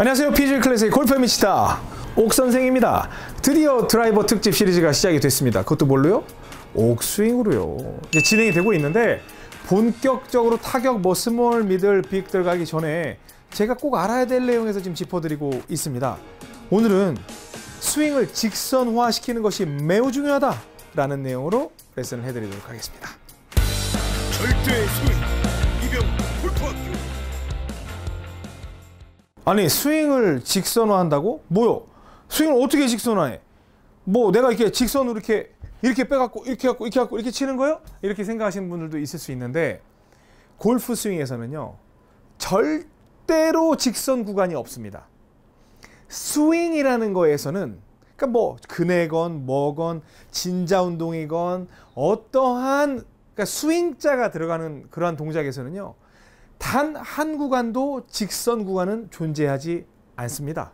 안녕하세요. 피질 클래스의 골프에 미치다. 옥선생입니다. 드디어 드라이버 특집 시리즈가 시작이 됐습니다. 그것도 뭘로요? 옥스윙으로요. 이제 진행이 되고 있는데 본격적으로 타격 뭐 스몰, 미들, 빅들가기 전에 제가 꼭 알아야 될 내용에서 지금 짚어드리고 있습니다. 오늘은 스윙을 직선화시키는 것이 매우 중요하다라는 내용으로 레슨을 해드리도록 하겠습니다. 절대 스윙. 아니 스윙을 직선화한다고? 뭐요? 스윙을 어떻게 직선화해? 뭐 내가 이렇게 직선으로 이렇게 이렇게 빼갖고 이렇게 갖고 이렇게 갖고 이렇게 치는 거요? 이렇게 생각하시는 분들도 있을 수 있는데 골프 스윙에서는요 절대로 직선 구간이 없습니다. 스윙이라는 거에서는 그러니까 뭐 근해건 뭐건 진자 운동이건 어떠한 그러니까 스윙자가 들어가는 그러한 동작에서는요 단한 구간도 직선 구간은 존재하지 않습니다.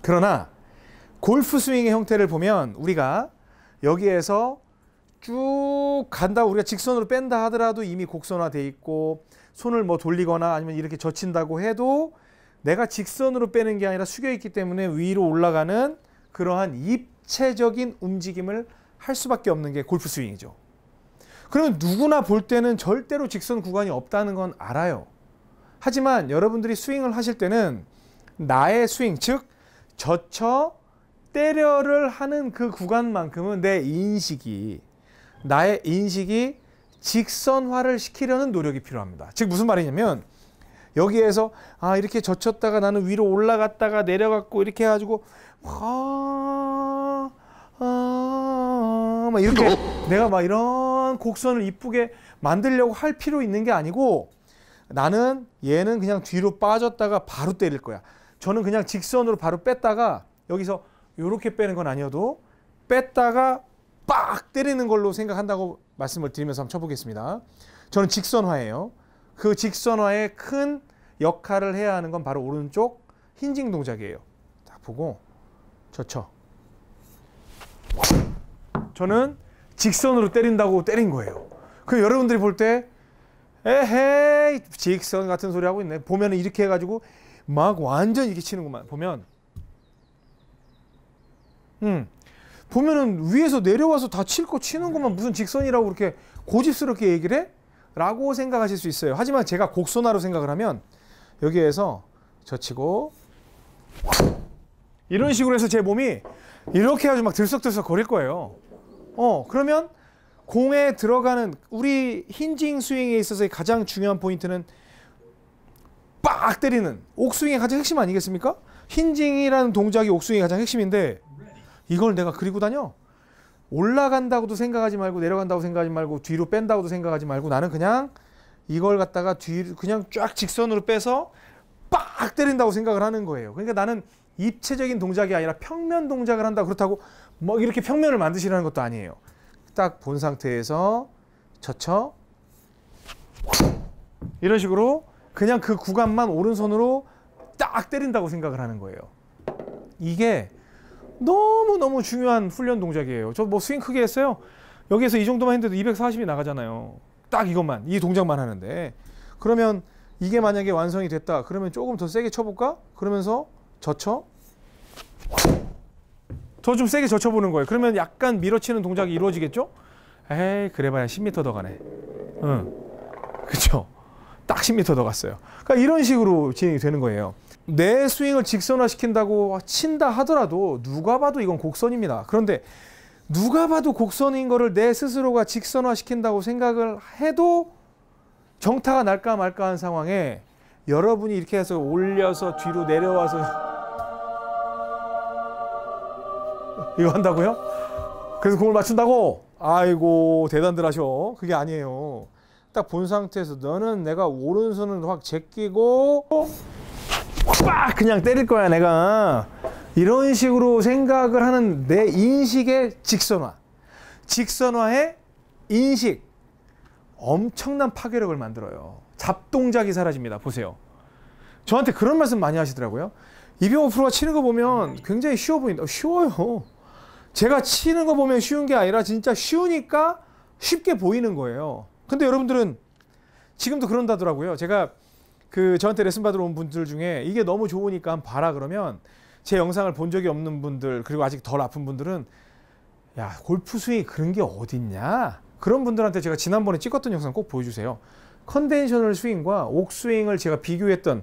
그러나 골프 스윙의 형태를 보면 우리가 여기에서 쭉 간다 우리가 직선으로 뺀다 하더라도 이미 곡선화돼 있고 손을 뭐 돌리거나 아니면 이렇게 젖힌다고 해도 내가 직선으로 빼는 게 아니라 숙여 있기 때문에 위로 올라가는 그러한 입체적인 움직임을 할 수밖에 없는 게 골프 스윙이죠. 그러면 누구나 볼 때는 절대로 직선 구간이 없다는 건 알아요. 하지만 여러분들이 스윙을 하실 때는 나의 스윙, 즉 젖혀 때려를 하는 그 구간만큼은 내 인식이 나의 인식이 직선화를 시키려는 노력이 필요합니다. 즉 무슨 말이냐면 여기에서 아 이렇게 젖혔다가 나는 위로 올라갔다가 내려갔고 이렇게 해가지고 아, 아, 아, 막 이렇게 어? 내가 막 이런 다양한 곡선을 이쁘게 만들려고 할 필요 있는 게 아니고 나는 얘는 그냥 뒤로 빠졌다가 바로 때릴 거야. 저는 그냥 직선으로 바로 뺐다가 여기서 이렇게 빼는 건 아니어도 뺐다가 빡 때리는 걸로 생각한다고 말씀을 드리면서 한번 쳐보겠습니다. 저는 직선화예요. 그 직선화의 큰 역할을 해야 하는 건 바로 오른쪽 힌징 동작이에요. 딱 보고 저 쳐. 저는 직선으로 때린다고 때린 거예요. 그 여러분들이 볼 때 에헤이 직선 같은 소리 하고 있네. 보면은 이렇게 해가지고 막 완전 이렇게 치는구만. 보면 음 보면은 위에서 내려와서 다 칠 거 치는구만 무슨 직선이라고 그렇게 고집스럽게 얘기를 해? 라고 생각하실 수 있어요. 하지만 제가 곡소나로 생각을 하면 여기에서 저 치고 이런 식으로 해서 제 몸이 이렇게 아주 막 들썩들썩 거릴 거예요. 어, 그러면 공에 들어가는 우리 힌징 스윙에 있어서의 가장 중요한 포인트는 빡 때리는 옥스윙의 가장 핵심 아니겠습니까? 힌징이라는 동작이 옥스윙의 가장 핵심인데 이걸 내가 그리고 다녀. 올라간다고도 생각하지 말고 내려간다고 생각하지 말고 뒤로 뺀다고도 생각하지 말고 나는 그냥 이걸 갖다가 뒤 그냥 쫙 직선으로 빼서 빡 때린다고 생각을 하는 거예요. 그러니까 나는 입체적인 동작이 아니라 평면 동작을 한다. 그렇다고 뭐 이렇게 평면을 만드시라는 것도 아니에요. 딱 본 상태에서 젖혀 이런 식으로 그냥 그 구간만 오른손으로 딱 때린다고 생각을 하는 거예요. 이게 너무너무 중요한 훈련 동작이에요. 저 뭐 스윙 크게 했어요. 여기에서 이 정도만 했는데도 240이 나가잖아요. 딱 이것만, 이 동작만 하는데. 그러면 이게 만약에 완성이 됐다. 그러면 조금 더 세게 쳐볼까? 그러면서 젖혀. 더좀 세게 젖혀보는 거예요. 그러면 약간 밀어치는 동작이 이루어지겠죠? 에이, 그래봐야 10m 더 가네. 응. 그쵸? 딱 10m 더 갔어요. 그러니까 이런 식으로 진행이 되는 거예요. 내 스윙을 직선화시킨다고 친다 하더라도 누가 봐도 이건 곡선입니다. 그런데 누가 봐도 곡선인 거를 내 스스로가 직선화시킨다고 생각을 해도 정타가 날까 말까 한 상황에 여러분이 이렇게 해서 올려서 뒤로 내려와서 이거 한다고요? 그래서 공을 맞춘다고? 아이고 대단들 하셔. 그게 아니에요. 딱 본 상태에서 너는 내가 오른손을 확 제끼고 빡 그냥 때릴 거야 내가. 이런 식으로 생각을 하는 내 인식의 직선화. 직선화의 인식. 엄청난 파괴력을 만들어요. 잡동작이 사라집니다. 보세요. 저한테 그런 말씀 많이 하시더라고요. 이병호 프로가 치는 거 보면 굉장히 쉬워 보인다. 어, 쉬워요. 제가 치는 거 보면 쉬운 게 아니라 진짜 쉬우니까 쉽게 보이는 거예요. 근데 여러분들은 지금도 그런다더라고요. 제가 그 저한테 레슨 받으러 온 분들 중에 이게 너무 좋으니까 한번 봐라 그러면 제 영상을 본 적이 없는 분들 그리고 아직 덜 아픈 분들은 야 골프 스윙 그런 게 어딨냐 그런 분들한테 제가 지난번에 찍었던 영상 꼭 보여주세요. 컨벤셔널 스윙과 옥스윙을 제가 비교했던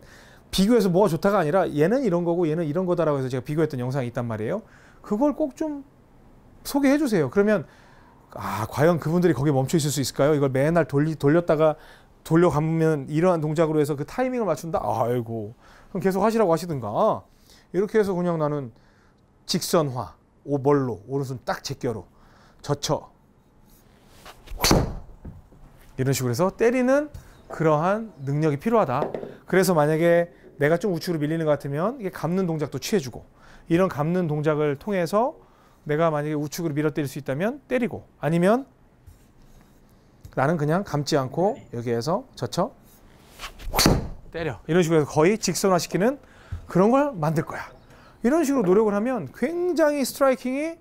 비교해서 뭐가 좋다가 아니라 얘는 이런 거고 얘는 이런 거다라고 해서 제가 비교했던 영상이 있단 말이에요. 그걸 꼭좀 소개해 주세요. 그러면 아 과연 그분들이 거기에 멈춰 있을 수 있을까요? 이걸 맨날 돌리, 돌렸다가 돌려가면 이러한 동작으로 해서 그 타이밍을 맞춘다. 아이고 그럼 계속 하시라고 하시든가 이렇게 해서 그냥 나는 직선화 오벌로 오른손 딱 제껴로 젖혀 이런 식으로 해서 때리는 그러한 능력이 필요하다. 그래서 만약에 내가 좀 우측으로 밀리는 것 같으면 이게 감는 동작도 취해주고 이런 감는 동작을 통해서 내가 만약에 우측으로 밀어 때릴 수 있다면 때리고 아니면 나는 그냥 감지 않고 여기에서 젖혀 때려 이런 식으로 해서 거의 직선화시키는 그런 걸 만들 거야 이런 식으로 노력을 하면 굉장히 스트라이킹이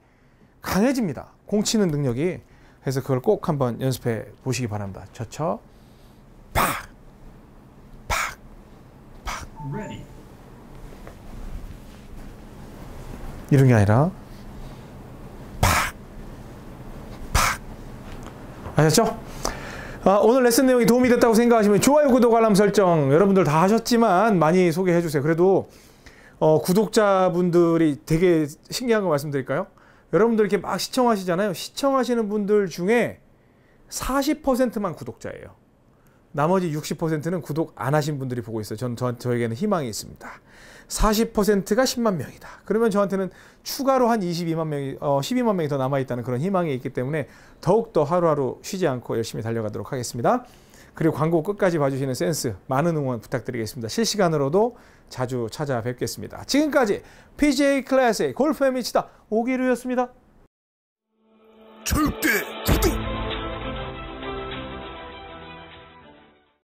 강해집니다 공 치는 능력이 그래서 그걸 꼭 한번 연습해 보시기 바랍니다 젖혀 팍 팍, 팍. 이런 게 아니라 아셨죠? 아, 오늘 레슨 내용이 도움이 됐다고 생각하시면 좋아요, 구독, 알람 설정 여러분들 다 하셨지만 많이 소개해 주세요. 그래도 어, 구독자분들이 되게 신기한 거 말씀드릴까요? 여러분들 이렇게 막 시청하시잖아요. 시청하시는 분들 중에 40%만 구독자예요. 나머지 60%는 구독 안 하신 분들이 보고 있어요. 전, 저, 저에게는 희망이 있습니다. 40%가 10만 명이다. 그러면 저한테는 추가로 한 22만 명이 어, 12만 명이 더 남아 있다는 그런 희망이 있기 때문에 더욱 더 하루하루 쉬지 않고 열심히 달려가도록 하겠습니다. 그리고 광고 끝까지 봐주시는 센스 많은 응원 부탁드리겠습니다. 실시간으로도 자주 찾아뵙겠습니다. 지금까지 PJ 클래의 골프의 미치다 오기루였습니다. 절대